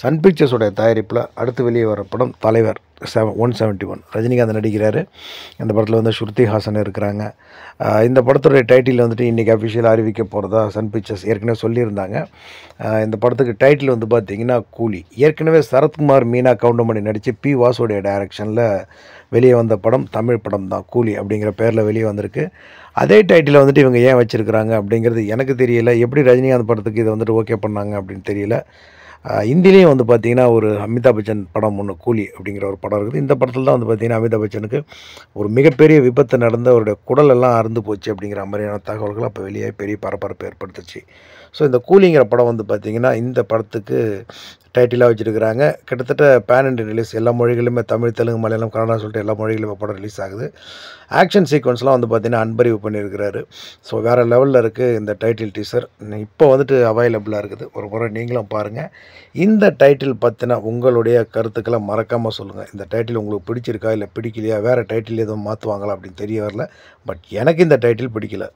Sun பிக்சர்ஸோடைய தயாரிப்பில் அடுத்து வெளியே வர படம் தலைவர் seven one seventy one Rajinikanth நடிக்கிறார் அந்த படத்தில் வந்து ஸ்ருதி ஹாசன் இருக்கிறாங்க இந்த படத்துடைய டைட்டில் வந்துட்டு இன்றைக்கி அஃபிஷியல் அறிவிக்க போகிறதா சன் பிக்சர்ஸ் ஏற்கனவே சொல்லியிருந்தாங்க இந்த படத்துக்கு டைட்டில் வந்து பார்த்திங்கன்னா கூலி ஏற்கனவே சரத்குமார் மீனா கவுண்டமணி நடித்து பி வாசுடைய டைரக்ஷனில் வெளியே வந்த படம் தமிழ் படம் தான் கூலி அப்படிங்கிற பேரில் வெளியே வந்திருக்கு அதே டைட்டில் வந்துட்டு இவங்க ஏன் வச்சுருக்கிறாங்க அப்படிங்கிறது எனக்கு தெரியல எப்படி ரஜினிகாந்த் படத்துக்கு இதை வந்துட்டு ஓகே பண்ணாங்க அப்படின்னு தெரியல ஹிந்திலையும் வந்து பார்த்திங்கன்னா ஒரு அமிதாப் பச்சன் படம் ஒன்று கூலி அப்படிங்கிற ஒரு படம் இருக்குது இந்த படத்தில் தான் வந்து பார்த்திங்கன்னா அமிதாப் பச்சனுக்கு ஒரு மிகப்பெரிய விபத்து நடந்து அவருடைய குடலெல்லாம் அறுந்து போச்சு அப்படிங்கிற மாதிரியான தகவல்கள் அப்போ வெளியே பெரிய பரபரப்பு ஏற்படுத்துச்சு ஸோ இந்த கூலிங்கிற படம் வந்து பார்த்திங்கன்னா இந்த படத்துக்கு டைட்டிலாக வச்சுருக்கிறாங்க கிட்டத்தட்ட பேன் இண்டியன் ரிலீஸ் எல்லா மொழிகளுமே தமிழ் தெலுங்கு மலையாளம் கன்னடா சொல்லிட்டு எல்லா மொழிகளுமே படம் ரிலீஸ் ஆகுது ஆக்ஷன் சீக்வன்ஸ்லாம் வந்து பார்த்திங்கன்னா அன்பறிவு பண்ணியிருக்கிறாரு ஸோ வேறு லெவலில் இருக்குது இந்த டைட்டில் டீசர் இப்போ வந்துட்டு அவைலபிளாக இருக்குது ஒரு முறை நீங்களும் பாருங்கள் இந்த டைட்டில் பார்த்தினா உங்களுடைய கருத்துக்களை மறக்காமல் சொல்லுங்கள் இந்த டைட்டில் உங்களுக்கு பிடிச்சிருக்கா இல்லை பிடிக்கலையா வேறு டைட்டில் எதுவும் மாற்றுவாங்களா அப்படின்னு தெரிய வரல பட் எனக்கு இந்த டைட்டில் பிடிக்கல